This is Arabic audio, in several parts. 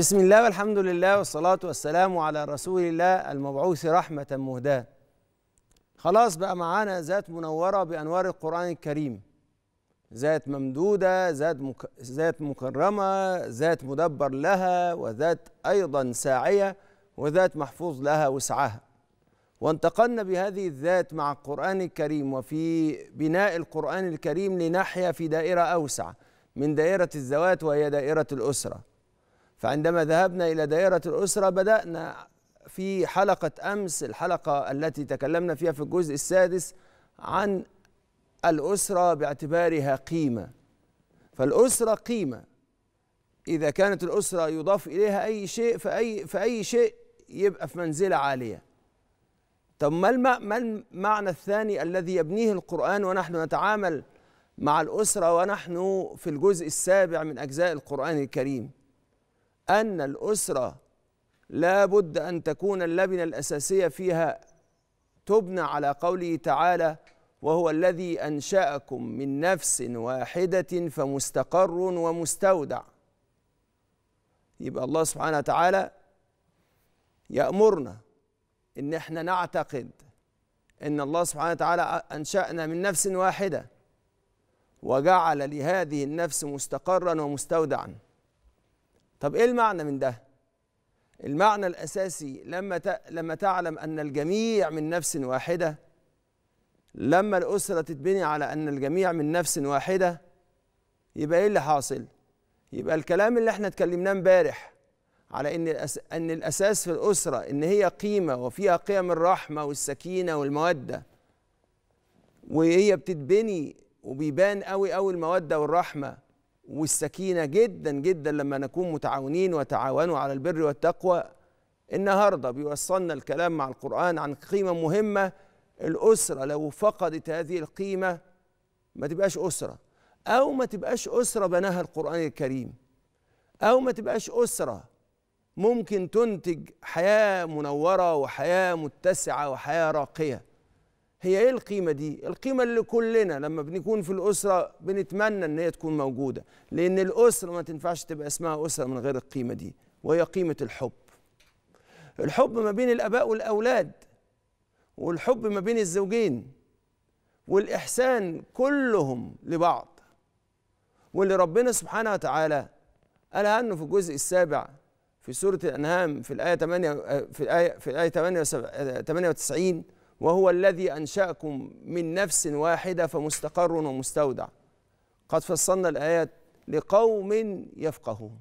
بسم الله والحمد لله والصلاة والسلام على رسول الله المبعوث رحمة مهداة خلاص بقى معانا ذات منورة بأنوار القرآن الكريم ذات ممدودة ذات, مك... ذات مكرمة ذات مدبر لها وذات أيضا ساعية وذات محفوظ لها وسعها وانتقلنا بهذه الذات مع القرآن الكريم وفي بناء القرآن الكريم لنحيا في دائرة أوسع من دائرة الذوات وهي دائرة الأسرة فعندما ذهبنا إلى دائرة الأسرة بدأنا في حلقة أمس الحلقة التي تكلمنا فيها في الجزء السادس عن الأسرة باعتبارها قيمة فالأسرة قيمة إذا كانت الأسرة يضاف إليها أي شيء فأي, فأي شيء يبقى في منزلة عالية طب ما, المعنى الثاني الذي يبنيه القرآن ونحن نتعامل مع الأسرة ونحن في الجزء السابع من أجزاء القرآن الكريم أن الأسرة لا بد أن تكون اللبنة الأساسية فيها تبنى على قوله تعالى وهو الذي أنشأكم من نفس واحدة فمستقر ومستودع يبقى الله سبحانه وتعالى يأمرنا إن إحنا نعتقد إن الله سبحانه وتعالى أنشأنا من نفس واحدة وجعل لهذه النفس مستقرا ومستودعا طب ايه المعنى من ده المعنى الاساسي لما لما تعلم ان الجميع من نفس واحده لما الاسره تتبني على ان الجميع من نفس واحده يبقى ايه اللي حاصل يبقى الكلام اللي احنا اتكلمناه امبارح على ان ان الاساس في الاسره ان هي قيمه وفيها قيم الرحمه والسكينه والموده وهي بتتبني وبيبان قوي قوي الموده والرحمه والسكينة جدا جدا لما نكون متعاونين وتعاونوا على البر والتقوى النهاردة بيوصلنا الكلام مع القرآن عن قيمة مهمة الأسرة لو فقدت هذه القيمة ما تبقاش أسرة أو ما تبقاش أسرة بناها القرآن الكريم أو ما تبقاش أسرة ممكن تنتج حياة منورة وحياة متسعة وحياة راقية هي ايه القيمه دي القيمه اللي كلنا لما بنكون في الاسره بنتمنى ان هي تكون موجوده لان الاسره ما تنفعش تبقى اسمها اسره من غير القيمه دي وهي قيمه الحب الحب ما بين الاباء والاولاد والحب ما بين الزوجين والاحسان كلهم لبعض واللي ربنا سبحانه وتعالى قال عنه في الجزء السابع في سوره الانعام في الايه 8 آه، في الايه في الايه 98 وهو الذي أنشأكم من نفس واحدة فمستقر ومستودع قد فصلنا الآيات لقوم يفقهون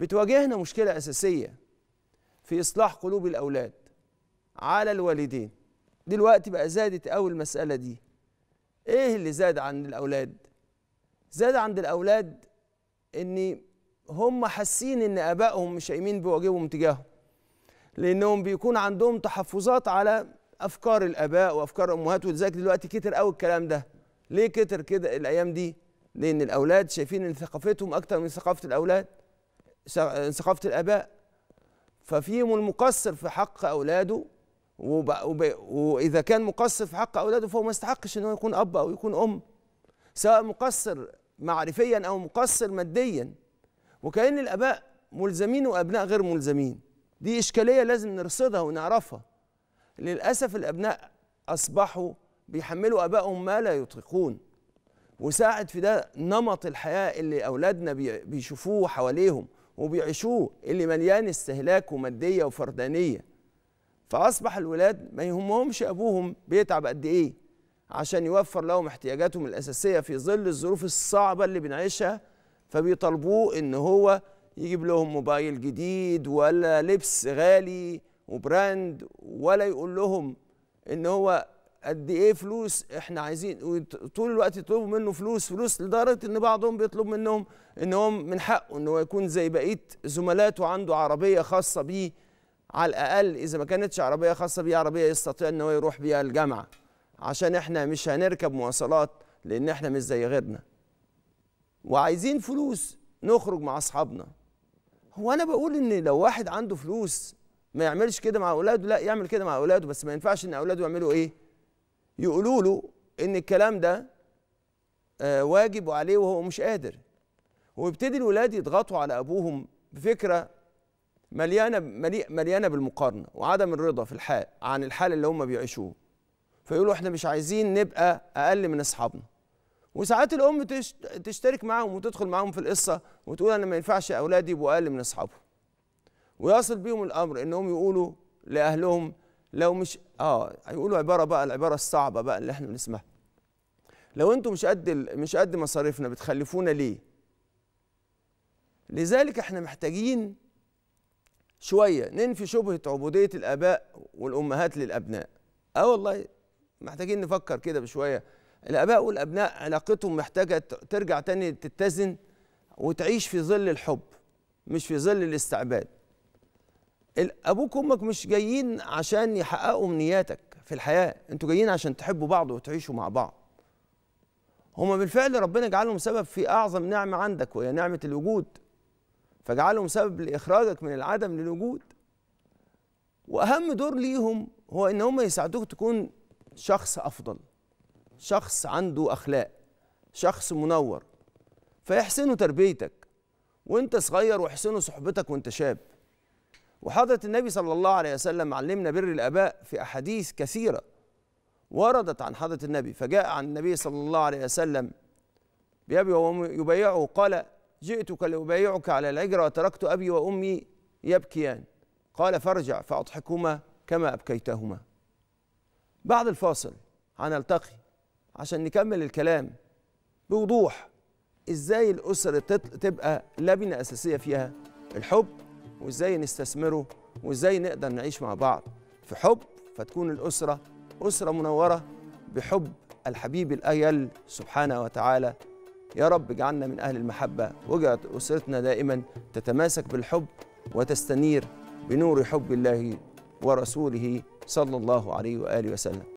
بتواجهنا مشكلة أساسية في إصلاح قلوب الأولاد على الوالدين دلوقتي بقى زادت أول المسألة دي إيه اللي زاد عند الأولاد؟ زاد عند الأولاد إن هم حاسين إن آبائهم مش قايمين بواجبهم تجاههم لأنهم بيكون عندهم تحفظات على افكار الاباء وافكار الامهات ولذلك دلوقتي كتر قوي الكلام ده ليه كتر كده الايام دي لان الاولاد شايفين ان ثقافتهم اكتر من ثقافه الاولاد ثقافه الاباء ففيهم المقصر في حق اولاده وب... وب... واذا كان مقصر في حق اولاده فهو ما يستحقش ان هو يكون اب او يكون ام سواء مقصر معرفيا او مقصر ماديا وكأن الاباء ملزمين وابناء غير ملزمين دي اشكاليه لازم نرصدها ونعرفها للأسف الأبناء أصبحوا بيحملوا أبائهم ما لا يطيقون وساعد في ده نمط الحياة اللي أولادنا بيشوفوه حواليهم وبيعيشوه اللي مليان استهلاك ومادية وفردانية فأصبح الولاد ما يهمهمش أبوهم بيتعب قد إيه عشان يوفر لهم احتياجاتهم الأساسية في ظل الظروف الصعبة اللي بنعيشها فبيطالبوه إن هو يجيب لهم موبايل جديد ولا لبس غالي وبراند ولا يقول لهم ان هو قد ايه فلوس احنا عايزين طول الوقت يطلبوا منه فلوس فلوس لدرجه ان بعضهم بيطلب منهم ان هم من حقه ان هو يكون زي بقيه زملاته عنده عربيه خاصه بيه على الاقل اذا ما كانتش عربيه خاصه بيه عربيه يستطيع ان هو يروح بيها الجامعه عشان احنا مش هنركب مواصلات لان احنا مش زي غيرنا وعايزين فلوس نخرج مع اصحابنا هو انا بقول ان لو واحد عنده فلوس ما يعملش كده مع اولاده لا يعمل كده مع اولاده بس ما ينفعش ان اولاده يعملوا ايه يقولوا له ان الكلام ده آه واجب وعليه وهو مش قادر ويبتدي الولاد يضغطوا على ابوهم بفكره مليانه مليانه بالمقارنه وعدم الرضا في الحال عن الحال اللي هم بيعيشوه فيقولوا احنا مش عايزين نبقى اقل من اصحابنا وساعات الام تشترك معاهم وتدخل معاهم في القصه وتقول انا ما ينفعش اولادي يبقوا اقل من اصحابهم ويصل بيهم الامر انهم يقولوا لاهلهم لو مش اه يقولوا عباره بقى العباره الصعبه بقى اللي احنا بنسمعها لو انتم مش قد مش قد مصاريفنا بتخلفونا ليه لذلك احنا محتاجين شويه ننفي شبهه عبوديه الاباء والامهات للابناء اه والله محتاجين نفكر كده بشويه الاباء والابناء علاقتهم محتاجه ترجع تاني تتزن وتعيش في ظل الحب مش في ظل الاستعباد ابوك وامك مش جايين عشان يحققوا امنياتك في الحياه انتوا جايين عشان تحبوا بعض وتعيشوا مع بعض هما بالفعل ربنا جعلهم سبب في اعظم نعمه عندك وهي نعمه الوجود فجعلهم سبب لاخراجك من العدم للوجود واهم دور ليهم هو ان هما يساعدوك تكون شخص افضل شخص عنده اخلاق شخص منور فيحسنوا تربيتك وانت صغير واحسنوا صحبتك وانت شاب وحضرة النبي صلى الله عليه وسلم علمنا بر الآباء في أحاديث كثيرة وردت عن حضرة النبي فجاء عن النبي صلى الله عليه وسلم بأبي يبايعه قال جئتك لأبايعك على العجرة وتركت أبي وأمي يبكيان قال فارجع فأضحكهما كما أبكيتهما بعد الفاصل هنلتقي عشان نكمل الكلام بوضوح ازاي الأسرة تبقى لبنة أساسية فيها الحب وازاي نستثمره وازاي نقدر نعيش مع بعض في حب فتكون الاسره اسره منوره بحب الحبيب الاجل سبحانه وتعالى يا رب اجعلنا من اهل المحبه وجعلت اسرتنا دائما تتماسك بالحب وتستنير بنور حب الله ورسوله صلى الله عليه واله وسلم